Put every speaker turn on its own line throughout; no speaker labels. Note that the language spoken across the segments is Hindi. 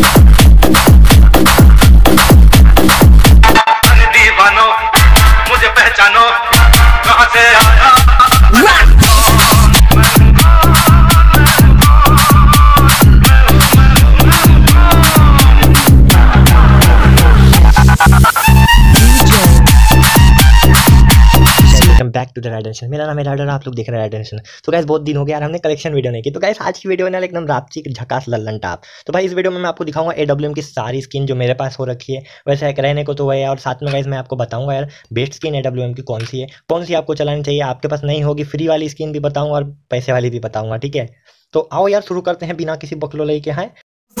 you. Back to the right direction मेरा नाम है राइडर आप लोग देख रहे हैं राइट डायरेक्शन तो गाइस बहुत दिन हो गया यार हमने कलेक्शन वीडियो नहीं की तो गाइस आज की वीडियो ना एकदम रापची झकास लल्लन टाप तो भाई इस वीडियो में मैं आपको दिखाऊंगा ए डब्ल्यू एम की सारी स्किन जो मेरे पास हो रखी है वैसे एक रहने को तो वही है और साथ में गाइस मैं आपको बताऊंगा यार best skin A W M की कौन सी है कौन सी आपको चलानी चाहिए आपके पास नहीं होगी फ्री वाली स्किन भी बताऊंगा और पैसे वाली भी बताऊंगा ठीक है तो आओ यार शुरू करते हैं बिना किसी बकलो ले के हैं हाँ?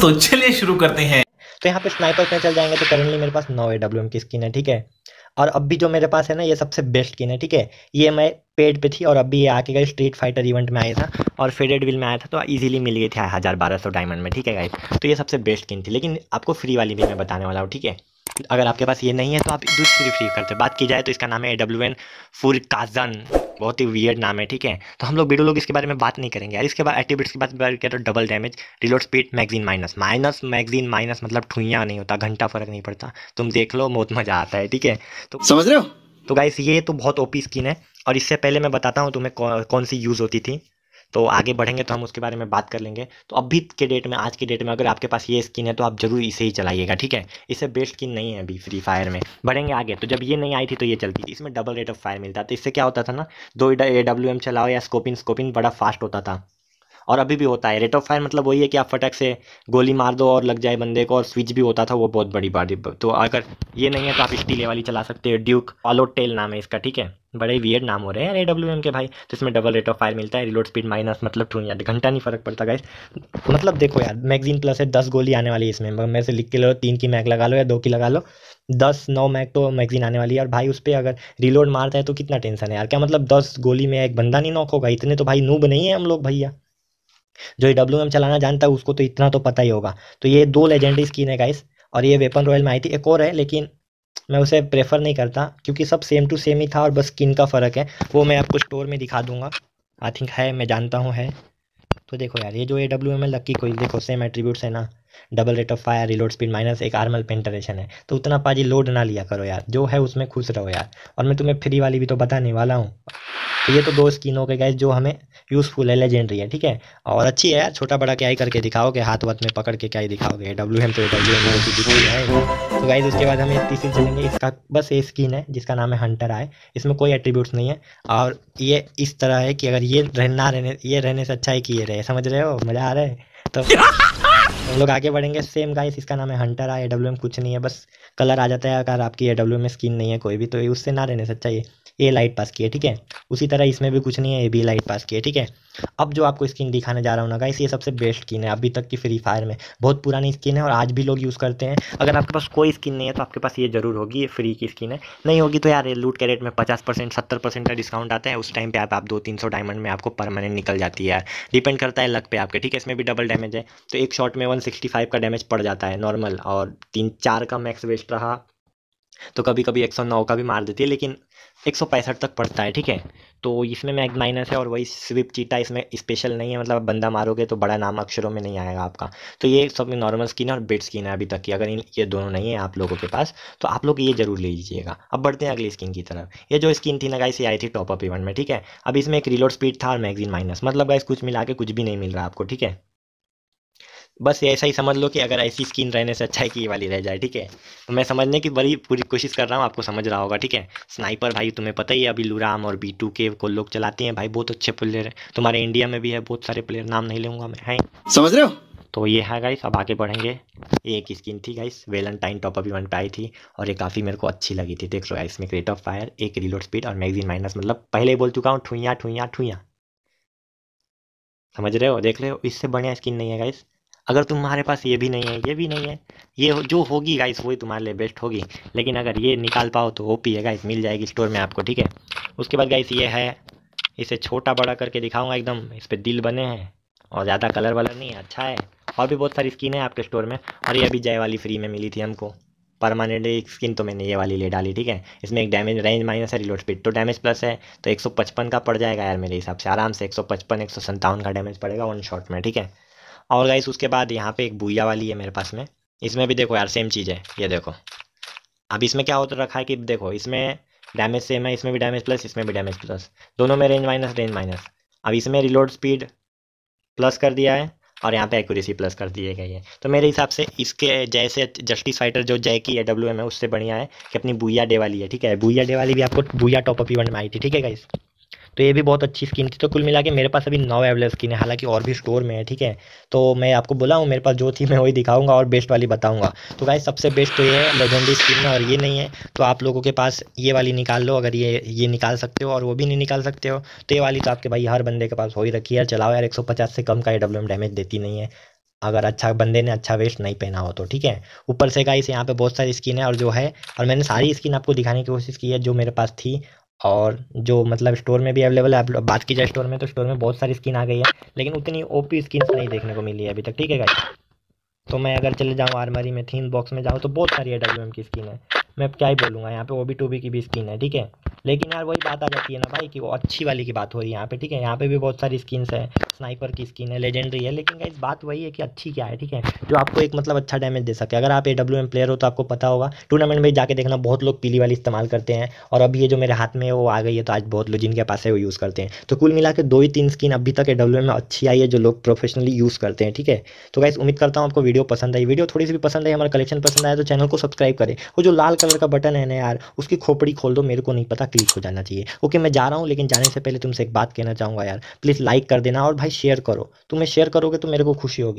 तो चलिए शुरू करते हैं तो यहाँ पे स्नाइपर में चल जाएंगे तो करेंटली मेरे पास नौ ए डब्ल्यू एम की स्किन है ठीक है और अब भी जो मेरे पास है ना ये सबसे बेस्ट किन है ठीक है ये मैं पेड पे थी और अभी ये आके गई स्ट्रीट फाइटर इवेंट में आया था और फेडेड विल में आया था तो इजीली मिल गई थी हज़ार बारह सौ डायमंड में ठीक है गाइस तो ये सबसे बेस्ट किन थी लेकिन आपको फ्री वाली भी मैं बताने वाला हूँ ठीक है अगर आपके पास ये नहीं है तो आप दूसरी फ्री करते बात की जाए तो इसका नाम है ए डब्ल्यू एन फुल काजन बहुत ही वियर नाम है ठीक है तो हम लोग वीडियो लोग इसके बारे में बात नहीं करेंगे यार इसके बाद एक्टिविट्स के बाद बात कहते हैं double damage reload speed magazine minus minus magazine minus मतलब ठुइया नहीं होता घंटा फर्क नहीं पड़ता तुम देख लो बहुत मजा आता है ठीक है तो समझ रहे हो तो गाइस ये तो बहुत ओपी स्किन है और इससे पहले मैं बताता हूँ तुम्हें कौ, कौन सी यूज़ होती थी तो आगे बढ़ेंगे तो हम उसके बारे में बात कर लेंगे तो अभी के डेट में आज के डेट में अगर आपके पास ये स्किन है तो आप जरूर इसे ही चलाइएगा ठीक है इसे बेस्ट स्किन नहीं है अभी फ्री फायर में बढ़ेंगे आगे तो जब ये नहीं आई थी तो ये चलती थी इसमें डबल रेट ऑफ फायर मिलता था तो इससे क्या होता था ना दो ए डब्ल्यू एम चलाओ या स्कोपिन स्कोपिन बड़ा फास्ट होता था और अभी भी होता है रेट ऑफ फायर मतलब वही है कि आप फटक से गोली मार दो और लग जाए बंदे को और स्विच भी होता था वो बहुत बड़ी बात है तो अगर ये नहीं है तो आप स्टीले वाली चला सकते हो ड्यूक ऑलो टेल नाम है इसका ठीक है बड़े वियर नाम हो रहे हैं ए डब्ल्यू एम के भाई तो इसमें डबल रेट ऑफ फायर मिलता है रिलोड स्पीड माइनस मतलब टू यार घंटा नहीं फर्क पड़ता गाइस मतलब देखो यार मैगजीन प्लस है दस गोली आने वाली है इसमें मैं से लिख के लो तीन की मैग लगा लो या दो की लगा लो दस नौ मैग तो मैगजीन आने वाली है और भाई उस पर अगर रिलोड मारता है तो कितना टेंशन है यार क्या मतलब दस गोली में एक बंदा नहीं नॉक होगा इतने तो भाई नूब नहीं है हम लोग भैया जो ये डब्ल्यू चलाना जानता है उसको तो इतना तो पता ही होगा तो ये दो लेजेंडरी स्किन है गाइस और ये वेपन रॉयल में आई थी एक और है लेकिन मैं उसे प्रेफर नहीं करता क्योंकि सब सेम टू सेम ही था और बस स्किन का फ़र्क है वो मैं आपको स्टोर में दिखा दूंगा आई थिंक है मैं जानता हूँ है तो देखो यार ये जो ए डब्ल्यू एम है लक्की कोई देखो सेम एट्रीब्यूट्स है ना double rate of fire reload speed minus एक आर्मल पेंटरेशन है तो उतना पाजी लोड ना लिया करो यार जो है उसमें खुश रहो यार और मैं तुम्हें फ्री वाली भी तो बताने वाला हूँ तो ये तो दो स्किन हो गए गए जो हमें यूज़फुल है लेजेंडरी है ठीक है और अच्छी है छोटा बड़ा क्या ही करके दिखाओगे हाथ वाथ में पकड़ के क्या ही दिखाओगे डब्ल्यू एम तो डब्ल्यू एम की है तो गाइज उसके बाद हम तीसरी चलेंगे इसका बस ये स्किन है जिसका नाम है हंटर आए इसमें कोई एट्रीब्यूट्स नहीं है और ये इस तरह है कि अगर ये रहना रहने ये रहने से अच्छा है कि ये रहे समझ रहे हो मज़ा आ रहा है तो हम लोग आगे बढ़ेंगे सेम गाइस इसका नाम है हंटर आ एडब्ल्यू कुछ नहीं है बस कलर आ जाता है अगर आपकी एडब्ल्यू में स्किन नहीं है कोई भी तो उससे ना रहने सच्चा ये ए लाइट पास किए ठीक है उसी तरह इसमें भी कुछ नहीं है ए बी लाइट पास किए ठीक है अब जो आपको स्किन दिखाने जा रहा हूँ ना गाइस ये सबसे बेस्ट स्किन है अभी तक की फ्री फायर में बहुत पुरानी स्किन है और आज भी लोग यूज़ करते हैं अगर आपके पास कोई स्किन नहीं है तो आपके पास ये जरूर होगी ये फ्री की स्किन है नहीं होगी तो यार ये लूट के रेट में पचास परसेंट सत्तर परसेंट का डिस्काउंट आता है उस टाइम पर आप, आप दो तीन सौ डायमंड में आपको परमानेंट निकल जाती है यार डिपेंड करता है लक पे आपके ठीक है इसमें भी डबल डैमेज है तो एक शॉट में वन 165 का डैमेज पड़ जाता है नॉर्मल और तीन चार का मैक्स वेस्ट रहा तो कभी कभी एक सौ नौ का भी मार देती है लेकिन एक सौ पैंसठ तक पड़ता है ठीक है तो इसमें मैग माइनस है और वही स्विप चीटा इसमें स्पेशल नहीं है मतलब बंदा मारोगे तो बड़ा नाम अक्षरों में नहीं आएगा आपका तो ये सब नॉर्मल स्किन है और बेड स्किन है अभी तक की अगर ये दोनों नहीं है आप लोगों के पास तो आप लोग ये जरूर ले लीजिएगा अब बढ़ते हैं अगली स्किन की तरफ ये जो स्किन थी ना गाइस ये आई थी टॉपअप इवेंट में ठीक है अब इसमें एक रिलोड स्पीड था और मैगजीन माइनस मतलब गाइस कुछ मिला के कुछ भी नहीं मिल रहा आपको ठीक है बस ऐसा ही समझ लो कि अगर ऐसी स्किन रहने से अच्छा है कि ये वाली रह जाए ठीक है तो मैं समझने की बड़ी पूरी कोशिश कर रहा हूँ आपको समझ रहा होगा ठीक है स्नाइपर भाई तुम्हें पता ही है अभी लूराम और बी टू के को लोग चलाते हैं भाई बहुत अच्छे प्लेयर हैं तुम्हारे इंडिया में भी है बहुत सारे प्लेयर नाम नहीं लूँगा मैं हैं समझ रहे हो तो ये है गाइस अब आगे बढ़ेंगे ये एक स्किन थी गाइस वेलेंटाइन टॉप अभी इवेंट पाई आई थी और ये काफ़ी मेरे को अच्छी लगी थी देख लो गाइस में रेट ऑफ फायर एक रिलोड स्पीड और मैगजीन माइनस मतलब पहले बोल चुका हूँ ठुइया ठुइया ठुइया समझ रहे हो देख रहे हो इससे बढ़िया स्किन नहीं है गाइस अगर तुम्हारे पास ये भी नहीं है ये भी नहीं है ये जो होगी गाइस वही तुम्हारे लिए बेस्ट होगी लेकिन अगर ये निकाल पाओ तो वो पी है गाइस मिल जाएगी स्टोर में आपको ठीक है उसके बाद गाइस ये है इसे छोटा बड़ा करके दिखाऊंगा एकदम इस पर दिल बने हैं और ज़्यादा कलर वलर नहीं है अच्छा है और भी बहुत सारी स्किन है आपके स्टोर में और ये अभी जय वाली फ्री में मिली थी हमको परमानेंट एक स्किन तो मैंने ये वाली ले डाली ठीक है इसमें एक डैमेज रेंज माइनस है रिलोड स्पीड तो डैमेज प्लस है तो 155 का पड़ जाएगा यार मेरे हिसाब से आराम से 155 एक सौ का डैमेज पड़ेगा वन शॉट में ठीक है और गाइस उसके बाद यहाँ पे एक भूया वाली है मेरे पास में इसमें भी देखो यार सेम चीज़ है ये देखो अब इसमें क्या होता रखा है कि देखो इसमें डैमेज सेम है इसमें भी डैमेज प्लस इसमें भी डैमेज प्लस दोनों में रेंज माइनस रेंज माइनस अब इसमें रिलोड स्पीड प्लस कर दिया है और यहाँ पे एक्यूरेसी प्लस कर दिए गई है तो मेरे हिसाब से इसके जैसे जस्टिस फाइटर जो जय की है डब्ल्यू एम है उससे बढ़िया है कि अपनी बुया डे वाली है ठीक है बुया डे वाली भी आपको बुया टॉप अप इवेंट में आई थी ठीक है गाइस तो ये भी बहुत अच्छी स्किन थी तो कुल मिला के मेरे पास अभी नौ अवेलेबल स्किन है हालांकि और भी स्टोर में है ठीक है तो मैं आपको बोला हूँ मेरे पास जो थी मैं वही दिखाऊंगा और बेस्ट वाली बताऊंगा तो भाई सबसे बेस्ट तो ये है लेजेंडी स्किन और ये नहीं है तो आप लोगों के पास ये वाली निकाल लो अगर ये ये निकाल सकते हो और वो भी नहीं निकाल सकते हो तो ये वाली तो आपके भाई हर बंदे के पास हो ही रखी है चलाओ यार एक से कम का ए डैमेज देती नहीं है अगर अच्छा बंदे ने अच्छा वेस्ट नहीं पहना हो तो ठीक है ऊपर से गाइस यहाँ पे बहुत सारी स्किन है और जो है और मैंने सारी स्किन आपको दिखाने की कोशिश की है जो मेरे पास थी और जो मतलब स्टोर में भी अवेलेबल है आप बात की जाए स्टोर में तो स्टोर में बहुत सारी स्किन आ गई है लेकिन उतनी ओपी स्किन तो नहीं देखने को मिली है अभी तक ठीक है गाइस तो मैं अगर चले जाऊँ आर्मरी में थीन बॉक्स में जाऊँ तो बहुत सारी एम की स्किन है मैं क्या ही बोलूँगा यहाँ पे ओ बी टू बी की भी स्किन है ठीक है लेकिन यार वही बात आ जाती है ना भाई कि वो अच्छी वाली की बात हो रही है यहाँ पे ठीक है यहाँ पे भी बहुत सारी स्किन्स है स्नाइपर की स्किन है लेजेंडरी है लेकिन इस बात वही है कि अच्छी क्या है ठीक है जो आपको एक मतलब अच्छा डैमेज दे सके अगर आप ए डब्ल्यू एम प्लेयर हो तो आपको पता होगा टूर्नामेंट में जाके देखना बहुत लोग पीली वाली इस्तेमाल करते हैं और अभी ये जो मेरे हाथ में है वो आ गई है तो आज बहुत लोग जिनके पास है वो यूज़ करते हैं तो कुल मिला के दो ही तीन स्किन अभी तक ए डब्ल्यू में अच्छी आई है जो लोग प्रोफेशनली यूज़ करते हैं ठीक है तो गाइस उम्मीद करता हूँ आपको वीडियो पसंद आई वीडियो थोड़ी सी भी पसंद आई हमारा कलेक्शन पसंद आया तो चैनल को सब्सक्राइब करें वो जो लाल कलर का बटन है ना यार उसकी खोपड़ी खोल दो मेरे को नहीं पता क्लिक हो जाना चाहिए ओके मैं जा रहा हूँ लेकिन जाने से पहले तुमसे एक बात कहना चाहूँगा यार प्लीज़ लाइक कर देना और भाई शेयर करो तुम्हें शेयर करोगे तो मेरे को खुशी होगी